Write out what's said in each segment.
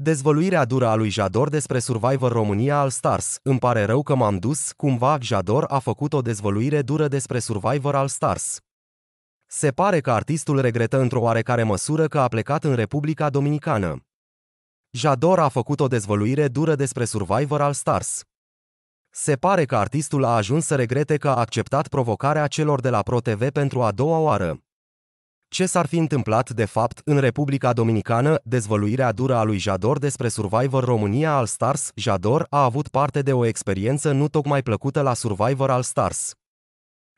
Dezvăluirea dură a lui Jador despre Survivor România al Stars. Îmi pare rău că m-am dus, cumva Jador a făcut o dezvăluire dură despre Survivor al Stars. Se pare că artistul regretă într-o oarecare măsură că a plecat în Republica Dominicană. Jador a făcut o dezvăluire dură despre Survivor al Stars. Se pare că artistul a ajuns să regrete că a acceptat provocarea celor de la ProTV pentru a doua oară. Ce s-ar fi întâmplat de fapt în Republica Dominicană? Dezvăluirea dură a lui Jador despre Survivor România al Stars. Jador a avut parte de o experiență nu tocmai plăcută la Survivor al Stars.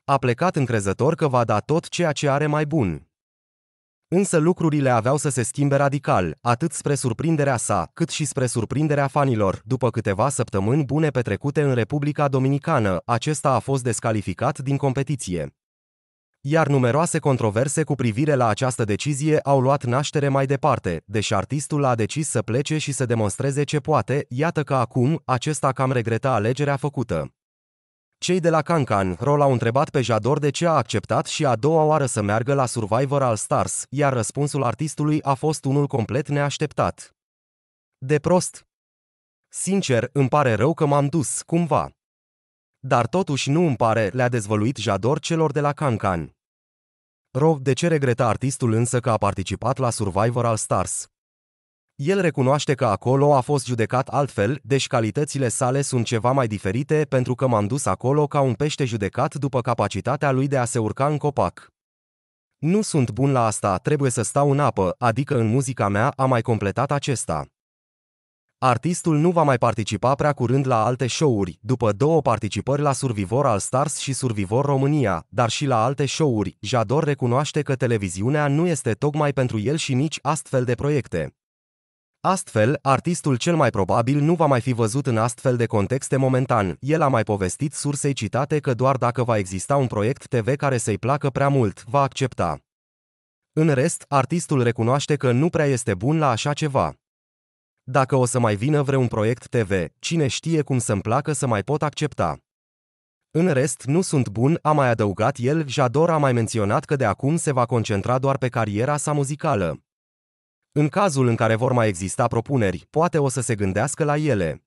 A plecat încrezător că va da tot ceea ce are mai bun. Însă lucrurile aveau să se schimbe radical, atât spre surprinderea sa, cât și spre surprinderea fanilor. După câteva săptămâni bune petrecute în Republica Dominicană, acesta a fost descalificat din competiție iar numeroase controverse cu privire la această decizie au luat naștere mai departe, deși artistul a decis să plece și să demonstreze ce poate, iată că acum acesta cam regreta alegerea făcută. Cei de la Cancan Ro au întrebat pe Jador de ce a acceptat și a doua oară să meargă la Survivor al Stars, iar răspunsul artistului a fost unul complet neașteptat. De prost. Sincer, îmi pare rău că m-am dus, cumva. Dar totuși nu îmi pare, le-a dezvăluit Jador celor de la Cancan. Rog, de ce regreta artistul însă că a participat la Survivor All Stars. El recunoaște că acolo a fost judecat altfel, deci calitățile sale sunt ceva mai diferite pentru că m-am dus acolo ca un pește judecat după capacitatea lui de a se urca în copac. Nu sunt bun la asta, trebuie să stau în apă, adică în muzica mea a mai completat acesta. Artistul nu va mai participa prea curând la alte show-uri, după două participări la Survivor al Stars și Survivor România, dar și la alte show-uri, Jador recunoaște că televiziunea nu este tocmai pentru el și nici astfel de proiecte. Astfel, artistul cel mai probabil nu va mai fi văzut în astfel de contexte momentan. El a mai povestit sursei citate că doar dacă va exista un proiect TV care să-i placă prea mult, va accepta. În rest, artistul recunoaște că nu prea este bun la așa ceva. Dacă o să mai vină vreun proiect TV, cine știe cum să-mi placă să mai pot accepta. În rest, nu sunt bun, a mai adăugat el, Jador a mai menționat că de acum se va concentra doar pe cariera sa muzicală. În cazul în care vor mai exista propuneri, poate o să se gândească la ele.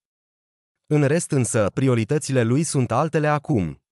În rest însă, prioritățile lui sunt altele acum.